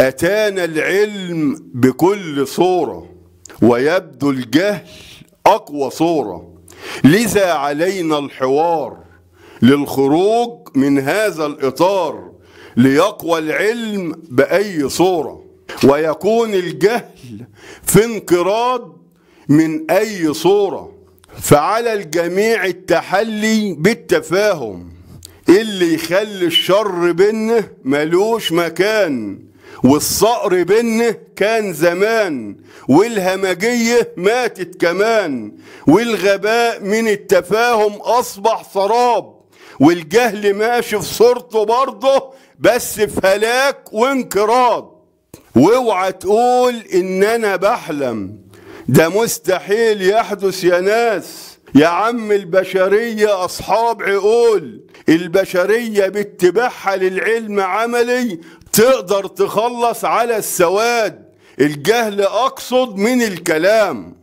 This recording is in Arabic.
أتانا العلم بكل صورة ويبدو الجهل أقوى صورة لذا علينا الحوار للخروج من هذا الإطار ليقوى العلم بأي صورة ويكون الجهل في انقراض من أي صورة فعلى الجميع التحلي بالتفاهم اللي يخلي الشر بينه ملوش مكان والصقر بينا كان زمان والهمجية ماتت كمان والغباء من التفاهم أصبح سراب والجهل ماشي في صورته برضه بس في هلاك وانقراض واوعى تقول ان انا بحلم ده مستحيل يحدث يا ناس يا عم البشرية أصحاب عقول البشرية باتباعها للعلم عملي تقدر تخلص على السواد الجهل أقصد من الكلام